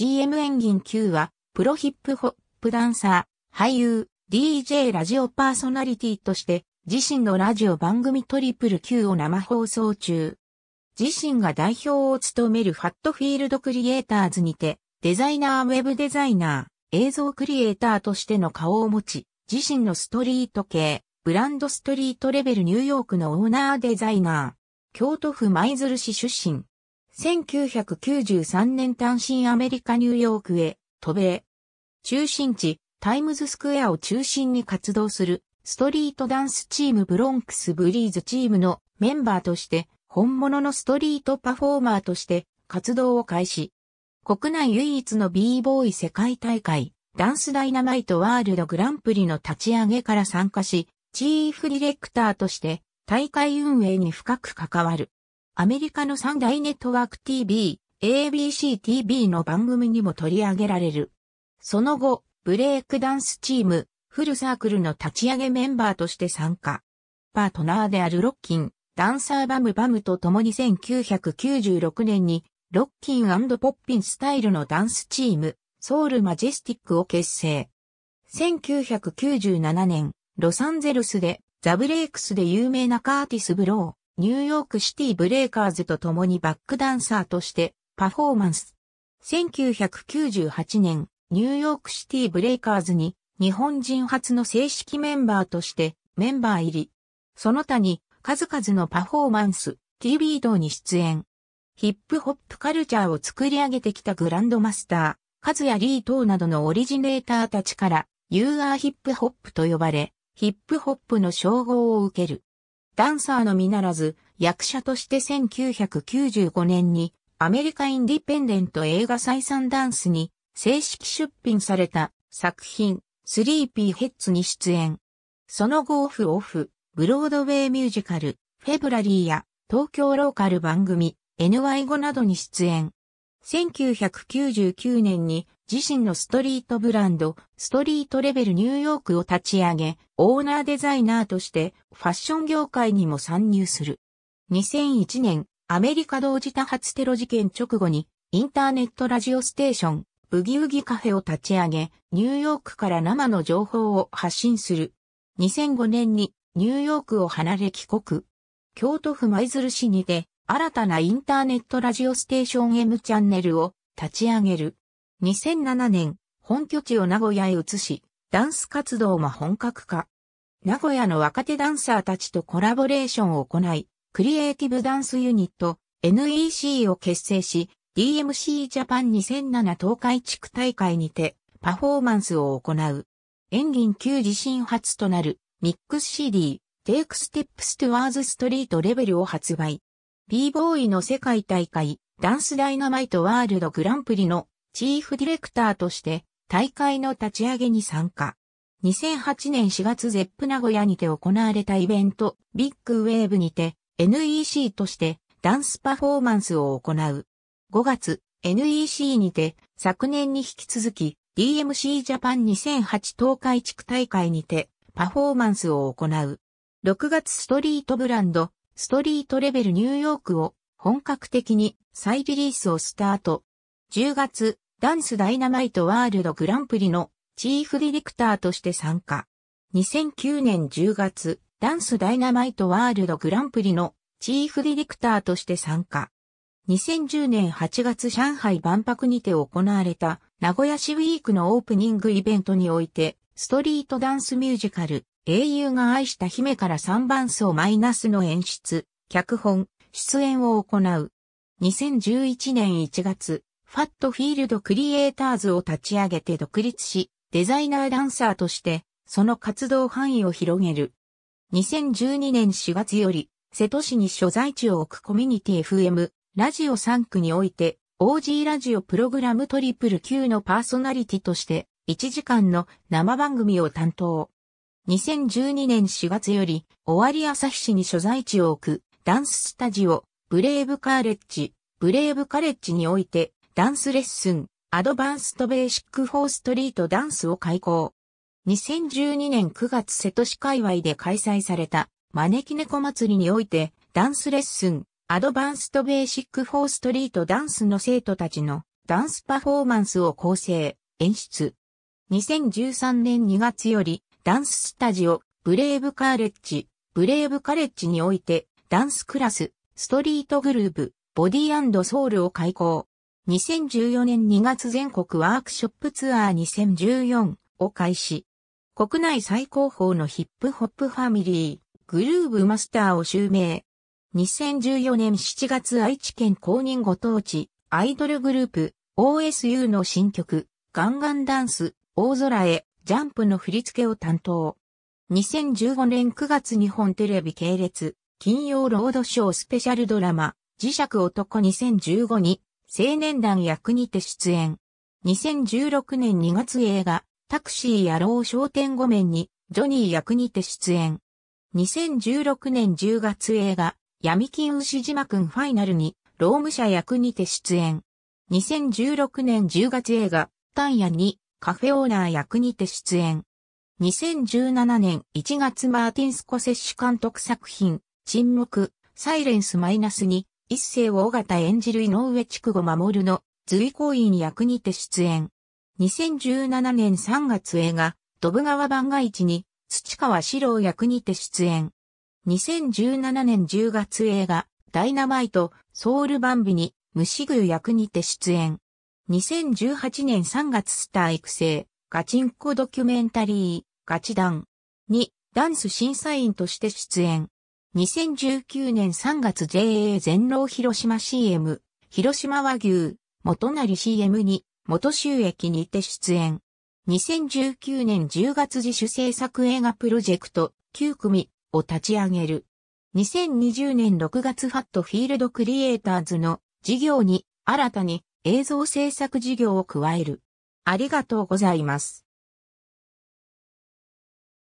GM エンギン Q は、プロヒップホップダンサー、俳優、DJ ラジオパーソナリティとして、自身のラジオ番組トリプル Q を生放送中。自身が代表を務めるファットフィールドクリエイターズにて、デザイナーウェブデザイナー、映像クリエイターとしての顔を持ち、自身のストリート系、ブランドストリートレベルニューヨークのオーナーデザイナー、京都府舞鶴市出身、1993年単身アメリカニューヨークへ渡米。中心地、タイムズスクエアを中心に活動するストリートダンスチームブロンクスブリーズチームのメンバーとして本物のストリートパフォーマーとして活動を開始。国内唯一の b ボーイ世界大会ダンスダイナマイトワールドグランプリの立ち上げから参加し、チーフディレクターとして大会運営に深く関わる。アメリカの三大ネットワーク TV、ABCTV の番組にも取り上げられる。その後、ブレイクダンスチーム、フルサークルの立ち上げメンバーとして参加。パートナーであるロッキン、ダンサーバムバムと共に1996年に、ロッキンポッピンスタイルのダンスチーム、ソウルマジェスティックを結成。1997年、ロサンゼルスでザブレイクスで有名なカーティス・ブロー。ニューヨークシティブレイカーズと共にバックダンサーとしてパフォーマンス。1998年、ニューヨークシティブレイカーズに日本人初の正式メンバーとしてメンバー入り。その他に数々のパフォーマンス、TV 等に出演。ヒップホップカルチャーを作り上げてきたグランドマスター、カズヤリー等などのオリジネーターたちから、ユーアーヒップホップと呼ばれ、ヒップホップの称号を受ける。ダンサーのみならず、役者として1995年にアメリカインディペンデント映画再三ダンスに正式出品された作品スリーピーヘッズに出演。その後オフオフ、ブロードウェイミュージカル、フェブラリーや東京ローカル番組、NY5 などに出演。1999年に自身のストリートブランド、ストリートレベルニューヨークを立ち上げ、オーナーデザイナーとしてファッション業界にも参入する。2001年、アメリカ同時多発テロ事件直後に、インターネットラジオステーション、ブギウギカフェを立ち上げ、ニューヨークから生の情報を発信する。2005年にニューヨークを離れ帰国。京都府舞鶴市にて、新たなインターネットラジオステーション M チャンネルを立ち上げる。2007年、本拠地を名古屋へ移し、ダンス活動も本格化。名古屋の若手ダンサーたちとコラボレーションを行い、クリエイティブダンスユニット NEC を結成し、DMC ジャパン2007東海地区大会にてパフォーマンスを行う。演ン級自身初となるミックス CD Take Steps Towards Street レベルを発売。b ボーイの世界大会ダンスダイナマイトワールドグランプリのチーフディレクターとして大会の立ち上げに参加。2008年4月ゼップ名古屋にて行われたイベントビッグウェーブにて NEC としてダンスパフォーマンスを行う。5月 NEC にて昨年に引き続き DMC ジャパン2008東海地区大会にてパフォーマンスを行う。6月ストリートブランドストリートレベルニューヨークを本格的に再リリースをスタート。10月ダンスダイナマイトワールドグランプリのチーフディレクターとして参加。2009年10月、ダンスダイナマイトワールドグランプリのチーフディレクターとして参加。2010年8月上海万博にて行われた名古屋市ウィークのオープニングイベントにおいて、ストリートダンスミュージカル、英雄が愛した姫から3番層マイナスの演出、脚本、出演を行う。2011年1月、ファットフィールドクリエイターズを立ち上げて独立し、デザイナーダンサーとして、その活動範囲を広げる。2012年4月より、瀬戸市に所在地を置くコミュニティ FM、ラジオ3区において、OG ラジオプログラムトリプル Q のパーソナリティとして、1時間の生番組を担当。2012年4月より、尾張日市に所在地を置く、ダンススタジオ、ブレイブカーレッジ、ブレイブカレッジにおいて、ダンスレッスン、アドバンストベーシックフォーストリートダンスを開講。2012年9月瀬戸市界隈で開催された、招き猫祭りにおいて、ダンスレッスン、アドバンストベーシックフォーストリートダンスの生徒たちのダンスパフォーマンスを構成、演出。2013年2月より、ダンススタジオ、ブレイブカーレッジ、ブレイブカレッジにおいて、ダンスクラス、ストリートグループ、ボディソウルを開講。2014年2月全国ワークショップツアー2014を開始。国内最高峰のヒップホップファミリー、グルーブマスターを襲名。2014年7月愛知県公認ご当地、アイドルグループ、OSU の新曲、ガンガンダンス、大空へ、ジャンプの振り付けを担当。2015年9月日本テレビ系列、金曜ロードショースペシャルドラマ、磁石男2015に青年団役にて出演。2016年2月映画、タクシー野郎商店め面に、ジョニー役にて出演。2016年10月映画、闇金牛島くんファイナルに、労務者役にて出演。2016年10月映画、タンヤに、カフェオーナー役にて出演。2017年1月マーティン・スコセッシュ監督作品、沈黙、サイレンスマイナスに、一世を尾形演じる井上筑後守の随行員役にて出演。2017年3月映画、ドブ川番外地に、土川四郎役にて出演。2017年10月映画、ダイナマイト、ソウルバンビに、虫食役にて出演。2018年3月スター育成、ガチンコドキュメンタリー、ガチダンに、ダンス審査員として出演。2019年3月 JA 全農広島 CM、広島和牛、元成 CM に、元収益にて出演。2019年10月自主制作映画プロジェクト9組を立ち上げる。2020年6月ファットフィールドクリエイターズの事業に新たに映像制作事業を加える。ありがとうございます。